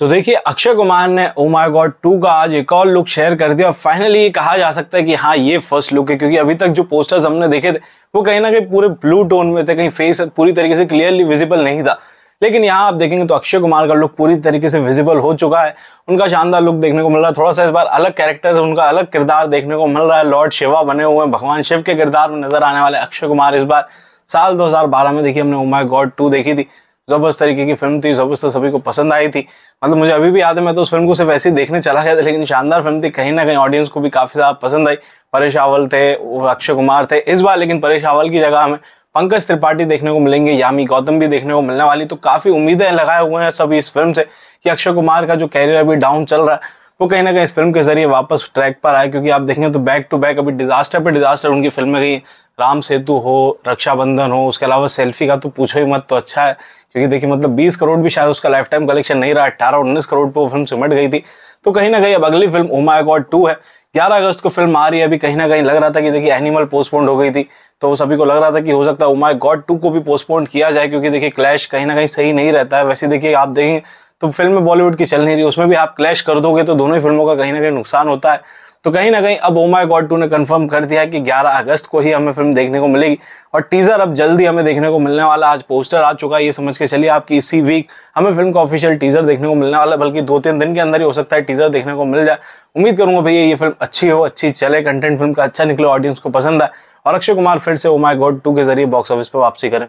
तो देखिए अक्षय कुमार ने ओ माय गॉड टू का आज एक और लुक शेयर कर दिया और फाइनली ये कहा जा सकता है कि हाँ ये फर्स्ट लुक है क्योंकि अभी तक जो पोस्टर्स हमने देखे थे वो कहीं ना कहीं पूरे ब्लू टोन में थे कहीं फेस पूरी तरीके से क्लियरली विजिबल नहीं था लेकिन यहाँ आप देखेंगे तो अक्षय कुमार का लुक पूरी तरीके से विजिबल हो चुका है उनका शानदार लुक देखने को मिल रहा है थोड़ा सा इस बार अलग कैरेक्टर उनका अलग किरदार देखने को मिल रहा है लॉर्ड शिवा बने हुए हैं भगवान शिव के किरदार में नजर आने वाले अक्षय कुमार इस बार साल 2012 में देखिए हमने उमाय गॉड टू देखी थी ज़बरदस्त तरीके की फिल्म थी ज़बरदस्त तो सभी को पसंद आई थी मतलब मुझे अभी भी याद है मैं तो उस फिल्म को सिर्फ ऐसे ही देखने चला गया था लेकिन शानदार फिल्म थी कहीं ना कहीं ऑडियंस को भी काफ़ी ज़्यादा पसंद आई परेश रावल थे अक्षय कुमार थे इस बार लेकिन परेश रावल की जगह हमें पंकज त्रिपाठी देखने को मिलेंगे यामी गौतम भी देखने को मिलने वाली तो काफ़ी उम्मीदें लगाए हुए हैं सभी इस फिल्म से कि अक्षय कुमार का जो कैरियर अभी डाउन चल रहा है वो कहीं ना कहीं इस फिल्म के जरिए वापस ट्रैक पर आए क्योंकि आप देखेंगे तो बैक टू बैक अभी डिजास्टर पर डिजास्टर उनकी फिल्म में गई राम सेतु हो रक्षाबंधन हो उसके अलावा सेल्फी का तो पूछो ही मत तो अच्छा है क्योंकि देखिए मतलब 20 करोड़ भी शायद उसका लाइफ टाइम कलेक्शन नहीं रहा अट्ठारह उन्नीस करोड़ पर वो फिल्म सिमट गई थी तो कहीं ना कहीं अब अगली फिल्म उमा गॉड टू है ग्यारह अगस्त को फिल्म आ रही है अभी कहीं ना कहीं लग रहा था कि देखिए एनिमल पोस्टपोन्ड हो गई थी तो सभी को लग रहा था कि हो सकता है उमा गॉड टू को भी पोस्टपोन्ड किया जाए क्योंकि देखिए क्लैश कहीं ना कहीं सही नहीं रहता है वैसे देखिए आप देखें तो फिल्म बॉलीवुड की चल नहीं रही उसमें भी आप क्लैश कर दोगे तो दोनों ही फिल्मों का कहीं ना कहीं नुकसान होता है तो कहीं ना कहीं अब ओमा गॉड टू ने कंफर्म कर दिया कि 11 अगस्त को ही हमें फिल्म देखने को मिलेगी और टीजर अब जल्दी हमें देखने को मिलने वाला आज पोस्टर आ चुका है ये समझ के चलिए आपकी इसी वीक हमें फिल्म का ऑफिशियल टीजर देखने को मिलने वाला बल्कि दो तीन दिन के अंदर ही हो सकता है टीजर देखने को मिल जाए उम्मीद करूंगा भैया ये फिल्म अच्छी हो अच्छी चले कंटेंट फिल्म का अच्छा निकले ऑडियंस को पसंद आए और अक्षय कुमार फिर से ओमा गॉड टू के जरिए बॉक्स ऑफिस पर वापसी करें